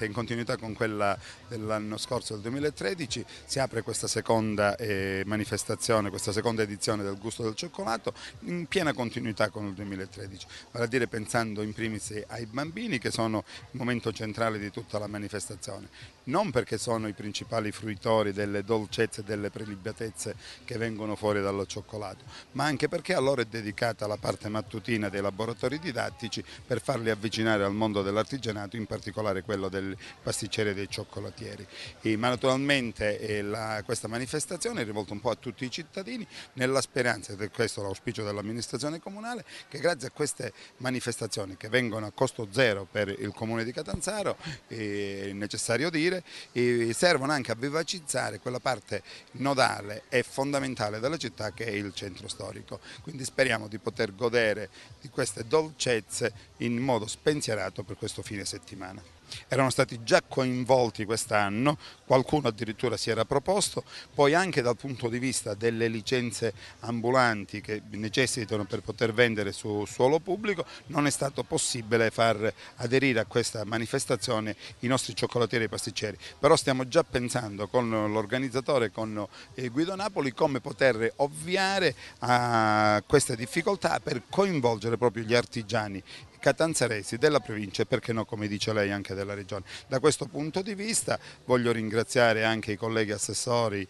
In continuità con quella dell'anno scorso, del 2013, si apre questa seconda eh, manifestazione, questa seconda edizione del Gusto del Cioccolato in piena continuità con il 2013, vale a dire pensando in primis ai bambini che sono il momento centrale di tutta la manifestazione, non perché sono i principali fruitori delle dolcezze e delle prelibatezze che vengono fuori dallo cioccolato, ma anche perché a loro è dedicata la parte mattutina dei laboratori didattici per farli avvicinare al mondo dell'artigianato, in particolare quello del del pasticcere e dei cioccolatieri. E, ma naturalmente eh, la, questa manifestazione è rivolta un po' a tutti i cittadini nella speranza, ed è questo l'auspicio dell'amministrazione comunale, che grazie a queste manifestazioni che vengono a costo zero per il comune di Catanzaro, è necessario dire, eh, servono anche a vivacizzare quella parte nodale e fondamentale della città che è il centro storico. Quindi speriamo di poter godere di queste dolcezze in modo spensierato per questo fine settimana. Erano stati già coinvolti quest'anno, qualcuno addirittura si era proposto, poi anche dal punto di vista delle licenze ambulanti che necessitano per poter vendere su suolo pubblico, non è stato possibile far aderire a questa manifestazione i nostri cioccolatieri e pasticceri, però stiamo già pensando con l'organizzatore, con eh, Guido Napoli, come poter ovviare a queste difficoltà per coinvolgere proprio gli artigiani catanzaresi, della provincia e perché no, come dice lei, anche della regione. Da questo punto di vista voglio ringraziare anche i colleghi assessori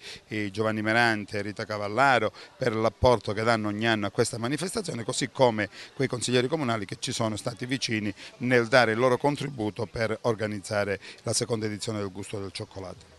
Giovanni Merante e Rita Cavallaro per l'apporto che danno ogni anno a questa manifestazione, così come quei consiglieri comunali che ci sono stati vicini nel dare il loro contributo per organizzare la seconda edizione del Gusto del Cioccolato.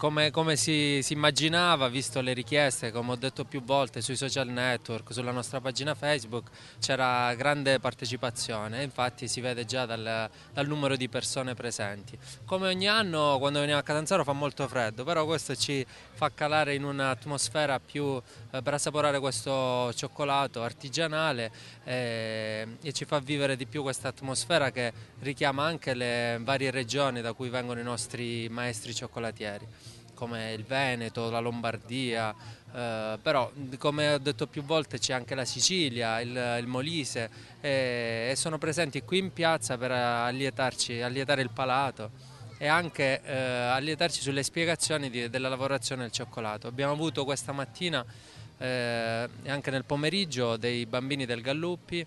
Come, come si, si, immaginava, visto le richieste, come ho detto più volte sui social network, sulla nostra pagina Facebook, c'era grande partecipazione, infatti si vede già dal, dal, numero di persone presenti. Come ogni anno quando veniamo a Catanzaro fa molto freddo, però questo ci fa calare in un'atmosfera più eh, per assaporare questo cioccolato artigianale eh, e ci fa vivere di più questa atmosfera che richiama anche le varie regioni da cui vengono i nostri maestri cioccolatieri territori come il Veneto, la Lombardia, eh, però come ho detto più volte c'è anche la Sicilia, il, il Molise e, e, sono presenti qui in piazza per allietarci, allietare il palato e anche eh, allietarci sulle spiegazioni di, della lavorazione del cioccolato. Abbiamo avuto questa mattina eh, e eh, anche nel pomeriggio dei bambini del Galluppi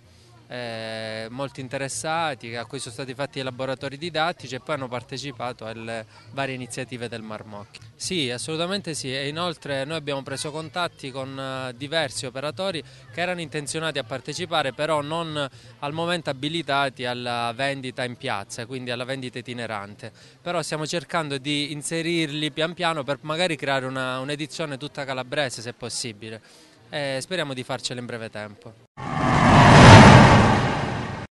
eh, molti interessati, a cui sono stati fatti i laboratori didattici e poi hanno partecipato alle varie iniziative del Marmocchi. Sì, assolutamente sì e inoltre noi abbiamo preso contatti con eh, diversi operatori che erano intenzionati a partecipare però non al momento abilitati alla vendita in piazza, quindi alla vendita itinerante, però stiamo cercando di inserirli pian piano per magari creare un'edizione tutta calabrese se possibile e speriamo di farcela in breve tempo.